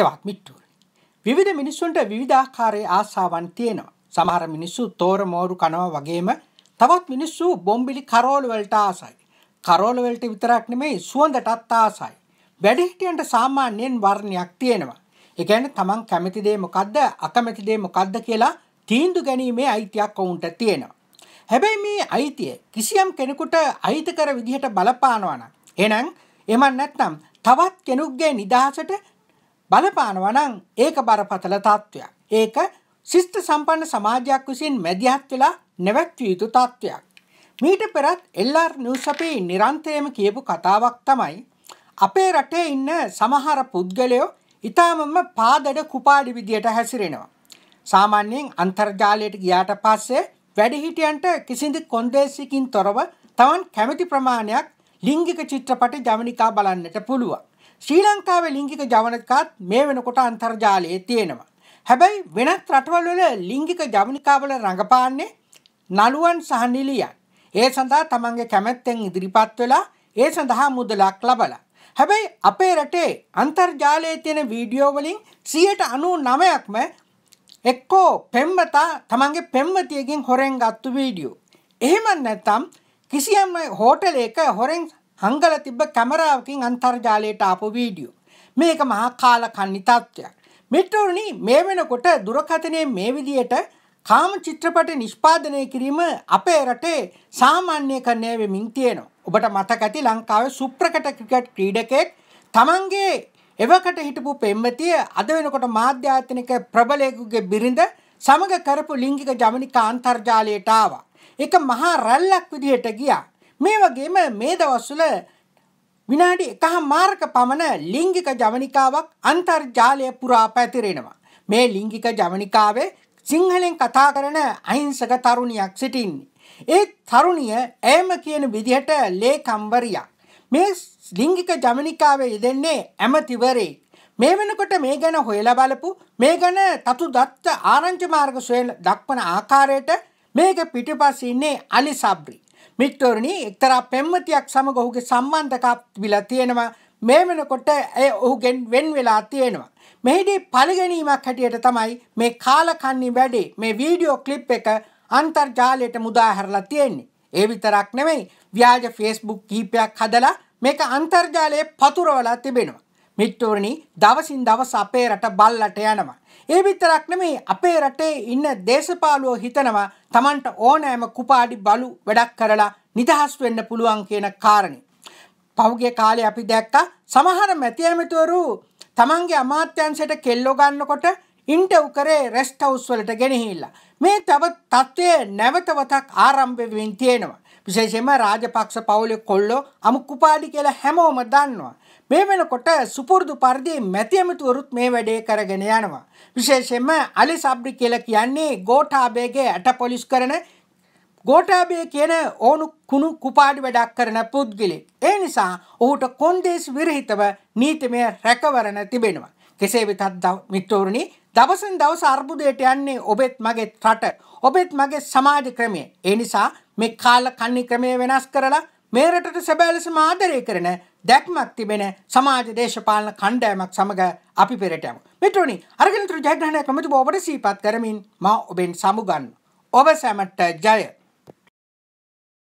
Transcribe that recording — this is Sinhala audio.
හෙවත් මිට්ටුව. විවිධ මිනිස්සුන්ට විවිධාකාරයේ ආසාවන් තියෙනවා. සමහර මිනිස්සු තෝර මෝරු කනවා වගේම තවත් මිනිස්සු බොම්බිලි කරෝල වලට ආසයි. කරෝල වලට විතරක් නෙමෙයි සුවඳටත් ආසයි. වැඩිහිටියන්ට සාමාන්‍යයෙන් වර්ණයක් තියෙනවා. ඒ කියන්නේ තමන් කැමති දේ මොකද්ද අකමැති දේ මොකද්ද කියලා තීන්දුව ගැනීමේ අයිතියක් ඔවුන්ට තියෙනවා. හැබැයි මේ අයිතිය කිසියම් කෙනෙකුට අයිති කර විදිහට බලපානවා නම් එහෙනම් එමන් නැත්නම් තවත් කෙනෙකුගේ නිදහසට බලපානවනං ඒක බරපතල තත්ත්වයක්. ඒක ශිෂ්ට සම්පන්න සමාජයක් විසින් මැදිහත් වෙලා නැවැත්විය යුතු තත්ත්වයක්. මීට පෙරත් එල්ලාර් නිවස් අපේ නිරන්තරයෙන්ම කියපු කතාවක් තමයි අපේ රටේ ඉන්න සමහර පුද්ගලයෝ ඊටාමම පාදඩ කුපාඩි විදියට හැසිරෙනවා. සාමාන්‍යයෙන් අන්තර්ජාලයට ගියාට පස්සේ වැඩිහිටියන්ට කිසිදු කොන්දේසිකින් තොරව තමන් කැමති ප්‍රමාණයක් ලිංගික චිත්‍රපට ජවනිකා බලන්නට පුළුවන්. ශ්‍රී ලංකාවේ ලිංගික ජවනකාත් මේ වෙනකොට අන්තර්ජාලයේ තියෙනවා. හැබැයි වෙනත් රටවල් වල ලිංගික ජවනිකාවල රඟපාන්නේ නළුවන් සහ නිලියන්. ඒ සඳහා තමන්ගේ කැමැත්තෙන් ඉදිරිපත් වෙලා ඒ සඳහා මුදලක් ලබලා. හැබැයි අපේ රටේ අන්තර්ජාලයේ තියෙන වීඩියෝ වලින් 99%ක්ම එක්කෝ පෙම්වතා තමන්ගේ පෙම්වතියකින් හොරෙන් ගත්තු වීඩියෝ. එහෙම නැත්නම් කිසියම් හෝටලයක හොරෙන් අංගල තිබ්බ කැමරාවකින් අන්තර්ජාලයට ආපු වීඩියෝ. මේක මහා කාල කන්නි තත්ත්වයක්. මෙට්ටෝරණි මේ වෙනකොට දුරකථනය මේ විදියට කාම චිත්‍රපට නිෂ්පාදනය කිරීම අපේ රටේ සාමාන්‍යකරණය වෙමින් තියෙනවා. ඔබට මතක ඇති ලංකාවේ සුප්‍රකට ක්‍රිකට් ක්‍රීඩකෙක් තමන්ගේ එවකට හිටපු පෙම්වතිය අද වෙනකොට මාධ්‍ය ආයතනික ප්‍රබලයෙකුගේ බිරිඳ සමග කරපු ලිංගික ජවනිකා අන්තර්ජාලයට ආවා. ඒක මහා රැල්ලක් විදිහට ගියා. මේ වගේම මේ දවස්වල විනාඩි එකහ මාර්ක පමණ ලිංගික ජවනිකාවක් අන්තර්ජාලය පුරා පැතිරෙනවා. මේ ලිංගික ජවනිකාවේ සිංහලෙන් කතා කරන අහිංසක තරුණියක් සිටින්නේ. ඒ තරුණිය ඇම කියන විදිහට ලේකම්වරියක්. මේ ලිංගික ජවනිකාවේ යෙදෙන්නේ ඇමතිවරේ. මේ වෙනකොට මේ ගැන හොයලා බලපු මේ ගැන තතු දත්ත ආරංචි මාර්ග සොයන දක්වන ආකාරයට මේක පිටිපස්සේ ඉන්නේ අලි සබ්රි. මිත්‍රවරණි එක්තරා පෙම්වතියක් සමග ඔහුගේ සම්බන්ධකම් විලා තියෙනවා මේ වෙනකොට ඇය ඔහුගෙන් වෙන් වෙලා තියෙනවා. මෙහිදී පළගැනීමක් හැටියට තමයි මේ කාලකන්ණි වැඩේ මේ වීඩියෝ ක්ලිප් එක අන්තර්ජාලයට මුදා හැරලා තියෙන්නේ. ඒ විතරක් නෙමෙයි ව්‍යාජ ෆේස්බුක් කීපයක් හදලා මේක අන්තර්ජාලයේ පතුරවලා තිබෙනවා. මිත්තුවරණි දවසින් දවස අපේ රට බල්ලට යනවා. ඒ විතරක් නෙමේ අපේ රටේ ඉන්න දේශපාලුවෝ හිතනවා Tamanට ඕනෑම කුපාඩි බලු වැඩක් කරලා නිදහස් වෙන්න පුළුවන් කියන කාරණේ. පහුගිය කාලේ අපි දැක්කා සමහර මැති ඇමතිවරු Tamanගේ අමාත්‍යංශයට කෙල්ලෝ ගන්නකොට ඉන්ටව් කරේ රෙස්ට් හවුස් වලට ගෙනහිල්ලා. මේ තව තත්ත්වය නැවත වතක් ආරම්භ වෙමින් තියෙනවා. විශේෂයෙන්ම රාජපක්ෂ පවුලේ කොල්ලෝ අමුකුපාඩි කියලා හැමෝම දන්නවා. මේ වෙනකොට සුපුරුදු පරිදි මැතිඇමතුවරුත් මේ වැඩේ කරගෙන යනවා. විශේෂයෙන්ම අලි සබ්රි කියලා කියන්නේ ගෝඨාබේගේ ඇට පොලිස් කරන ගෝඨාබේ කියන ඕනු කුණු කුපාඩි වැඩක් කරන පුද්ගලෙක්. ඒ නිසා ඔහුට කොන්දේස් විරහිතව නීතිමය රැකවරණ තිබෙනවා. කෙසේ වෙතත් මිත්‍රවරුනි දවසින් දවස අර්බුදයට යන්නේ ඔබෙත් මගේ රට ඔබෙත් මගේ සමාජ ක්‍රමය. ඒ නිසා මෙ කාල කන්නි ක්‍රමය වෙනස් කරලා මේ රටට සැබෑලෙස මාදරය කරන දැක්මක් තිබෙන සමාජ දේශපාලන කණ්ඩෑමක් සමඟ අපි පෙරට යමු. මෙටෝනි අරගෙනතුරු ජයග්‍රහණය කැමති ඔබට සීපත් කරමින් මා ඔබෙන් සමුගන්න. ඔබ සැමට ජය.